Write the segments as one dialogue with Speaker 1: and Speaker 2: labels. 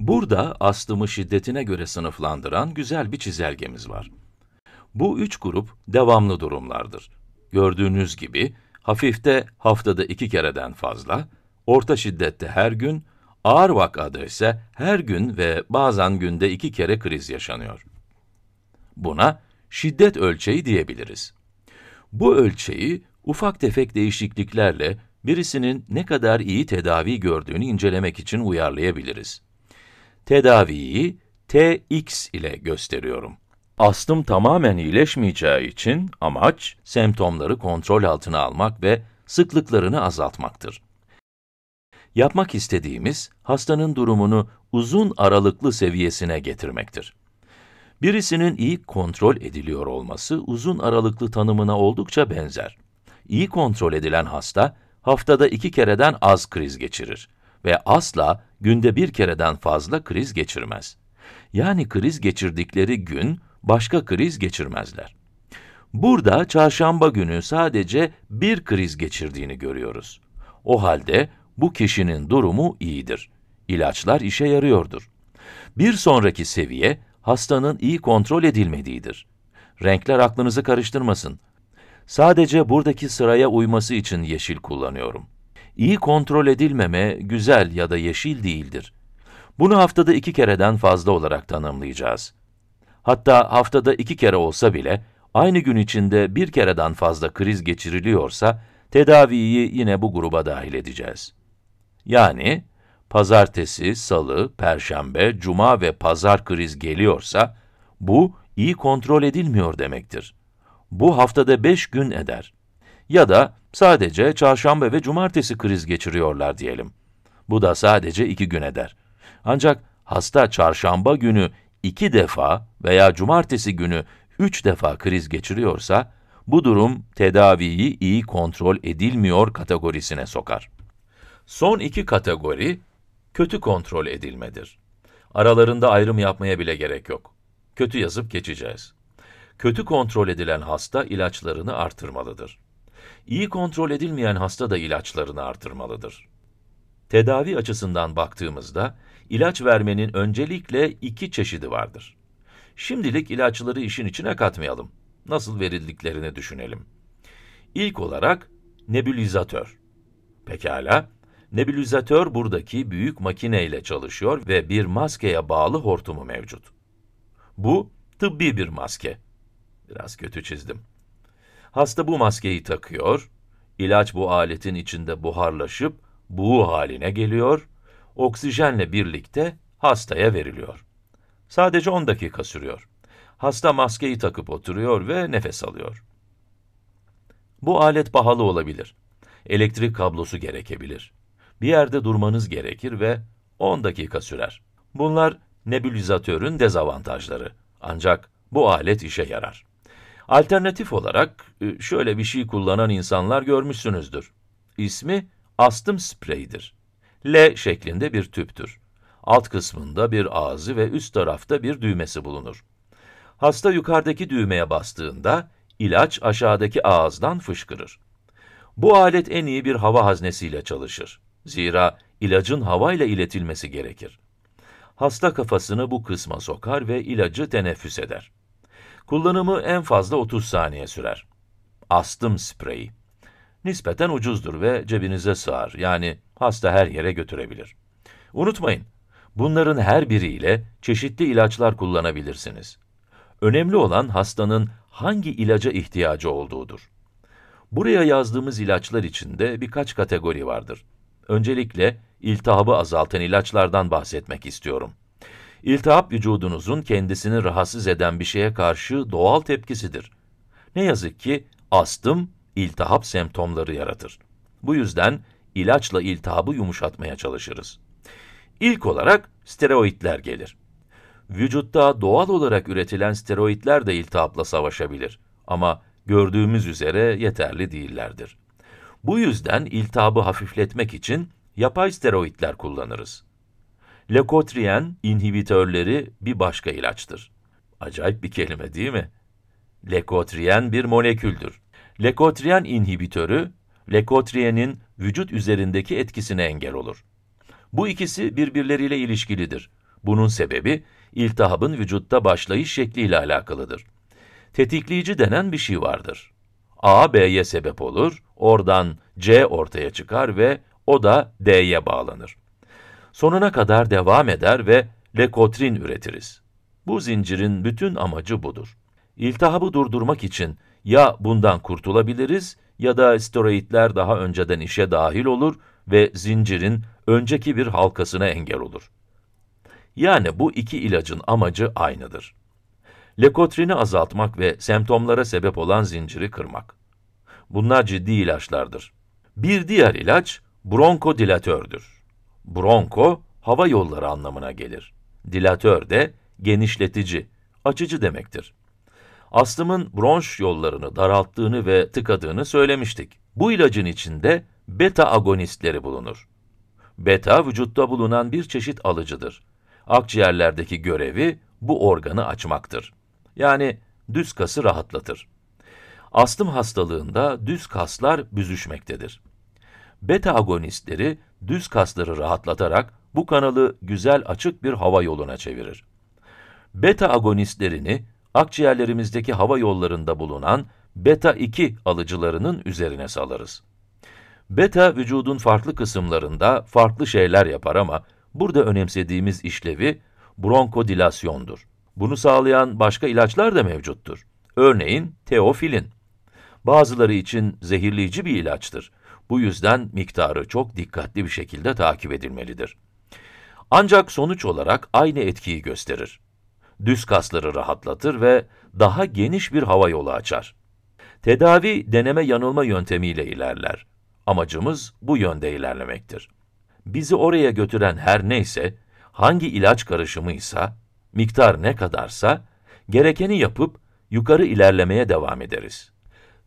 Speaker 1: Burada astımı şiddetine göre sınıflandıran güzel bir çizelgemiz var. Bu üç grup devamlı durumlardır. Gördüğünüz gibi, hafifte haftada iki kereden fazla, orta şiddette her gün, ağır vakada ise her gün ve bazen günde iki kere kriz yaşanıyor. Buna şiddet ölçeği diyebiliriz. Bu ölçeği ufak tefek değişikliklerle birisinin ne kadar iyi tedavi gördüğünü incelemek için uyarlayabiliriz. Tedaviyi TX ile gösteriyorum. Astım tamamen iyileşmeyeceği için amaç, semptomları kontrol altına almak ve sıklıklarını azaltmaktır. Yapmak istediğimiz, hastanın durumunu uzun aralıklı seviyesine getirmektir. Birisinin iyi kontrol ediliyor olması, uzun aralıklı tanımına oldukça benzer. İyi kontrol edilen hasta, haftada iki kereden az kriz geçirir ve asla günde bir kereden fazla kriz geçirmez. Yani kriz geçirdikleri gün başka kriz geçirmezler. Burada çarşamba günü sadece bir kriz geçirdiğini görüyoruz. O halde bu kişinin durumu iyidir. İlaçlar işe yarıyordur. Bir sonraki seviye hastanın iyi kontrol edilmediğidir. Renkler aklınızı karıştırmasın. Sadece buradaki sıraya uyması için yeşil kullanıyorum iyi kontrol edilmeme güzel ya da yeşil değildir. Bunu haftada iki kereden fazla olarak tanımlayacağız. Hatta haftada iki kere olsa bile, aynı gün içinde bir kereden fazla kriz geçiriliyorsa, tedaviyi yine bu gruba dahil edeceğiz. Yani, pazartesi, salı, perşembe, cuma ve pazar kriz geliyorsa, bu iyi kontrol edilmiyor demektir. Bu haftada beş gün eder ya da sadece çarşamba ve cumartesi kriz geçiriyorlar diyelim. Bu da sadece iki gün eder. Ancak hasta çarşamba günü iki defa veya cumartesi günü üç defa kriz geçiriyorsa, bu durum tedaviyi iyi kontrol edilmiyor kategorisine sokar. Son iki kategori, kötü kontrol edilmedir. Aralarında ayrım yapmaya bile gerek yok. Kötü yazıp geçeceğiz. Kötü kontrol edilen hasta ilaçlarını artırmalıdır iyi kontrol edilmeyen hasta da ilaçlarını artırmalıdır. Tedavi açısından baktığımızda, ilaç vermenin öncelikle iki çeşidi vardır. Şimdilik ilaçları işin içine katmayalım. Nasıl verildiklerini düşünelim. İlk olarak nebulizatör. Pekala, nebulizatör buradaki büyük makineyle çalışıyor ve bir maskeye bağlı hortumu mevcut. Bu, tıbbi bir maske. Biraz kötü çizdim. Hasta bu maskeyi takıyor, ilaç bu aletin içinde buharlaşıp buğu haline geliyor, oksijenle birlikte hastaya veriliyor. Sadece 10 dakika sürüyor. Hasta maskeyi takıp oturuyor ve nefes alıyor. Bu alet pahalı olabilir. Elektrik kablosu gerekebilir. Bir yerde durmanız gerekir ve 10 dakika sürer. Bunlar nebulizatörün dezavantajları. Ancak bu alet işe yarar. Alternatif olarak e, şöyle bir şey kullanan insanlar görmüşsünüzdür. İsmi astım spreyidir. L şeklinde bir tüptür. Alt kısmında bir ağzı ve üst tarafta bir düğmesi bulunur. Hasta yukarıdaki düğmeye bastığında ilaç aşağıdaki ağızdan fışkırır. Bu alet en iyi bir hava haznesiyle çalışır. Zira ilacın havayla iletilmesi gerekir. Hasta kafasını bu kısma sokar ve ilacı teneffüs eder. Kullanımı en fazla 30 saniye sürer. Astım spreyi. Nispeten ucuzdur ve cebinize sığar. Yani hasta her yere götürebilir. Unutmayın, bunların her biriyle çeşitli ilaçlar kullanabilirsiniz. Önemli olan hastanın hangi ilaca ihtiyacı olduğudur. Buraya yazdığımız ilaçlar içinde birkaç kategori vardır. Öncelikle iltihabı azaltan ilaçlardan bahsetmek istiyorum. İltihap vücudunuzun kendisini rahatsız eden bir şeye karşı doğal tepkisidir. Ne yazık ki astım iltihap semptomları yaratır. Bu yüzden ilaçla iltihabı yumuşatmaya çalışırız. İlk olarak steroidler gelir. Vücutta doğal olarak üretilen steroidler de iltihapla savaşabilir ama gördüğümüz üzere yeterli değillerdir. Bu yüzden iltihabı hafifletmek için yapay steroidler kullanırız. Lekotrien inhibitörleri bir başka ilaçtır. Acayip bir kelime değil mi? Lekotrien bir moleküldür. Lekotrien inhibitörü, lekotrienin vücut üzerindeki etkisine engel olur. Bu ikisi birbirleriyle ilişkilidir. Bunun sebebi, iltihabın vücutta başlayış şekliyle alakalıdır. Tetikleyici denen bir şey vardır. A, B'ye sebep olur, oradan C ortaya çıkar ve o da D'ye bağlanır sonuna kadar devam eder ve lekotrin üretiriz. Bu zincirin bütün amacı budur. İltihabı durdurmak için ya bundan kurtulabiliriz ya da steroidler daha önceden işe dahil olur ve zincirin önceki bir halkasına engel olur. Yani bu iki ilacın amacı aynıdır. Lekotrini azaltmak ve semptomlara sebep olan zinciri kırmak. Bunlar ciddi ilaçlardır. Bir diğer ilaç bronkodilatördür. Bronko, hava yolları anlamına gelir. Dilatör de genişletici, açıcı demektir. Astımın bronş yollarını daralttığını ve tıkadığını söylemiştik. Bu ilacın içinde beta agonistleri bulunur. Beta, vücutta bulunan bir çeşit alıcıdır. Akciğerlerdeki görevi bu organı açmaktır. Yani düz kası rahatlatır. Astım hastalığında düz kaslar büzüşmektedir. Beta agonistleri düz kasları rahatlatarak bu kanalı güzel açık bir hava yoluna çevirir. Beta agonistlerini akciğerlerimizdeki hava yollarında bulunan beta-2 alıcılarının üzerine salarız. Beta, vücudun farklı kısımlarında farklı şeyler yapar ama burada önemsediğimiz işlevi bronkodilasyondur. Bunu sağlayan başka ilaçlar da mevcuttur. Örneğin teofilin. Bazıları için zehirleyici bir ilaçtır. Bu yüzden miktarı çok dikkatli bir şekilde takip edilmelidir. Ancak sonuç olarak aynı etkiyi gösterir. Düz kasları rahatlatır ve daha geniş bir hava yolu açar. Tedavi, deneme yanılma yöntemiyle ilerler. Amacımız bu yönde ilerlemektir. Bizi oraya götüren her neyse, hangi ilaç karışımıysa, miktar ne kadarsa, gerekeni yapıp yukarı ilerlemeye devam ederiz.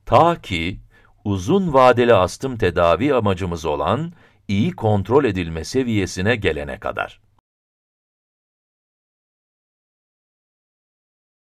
Speaker 1: Ta ki uzun vadeli astım tedavi amacımız olan iyi kontrol edilme seviyesine gelene kadar.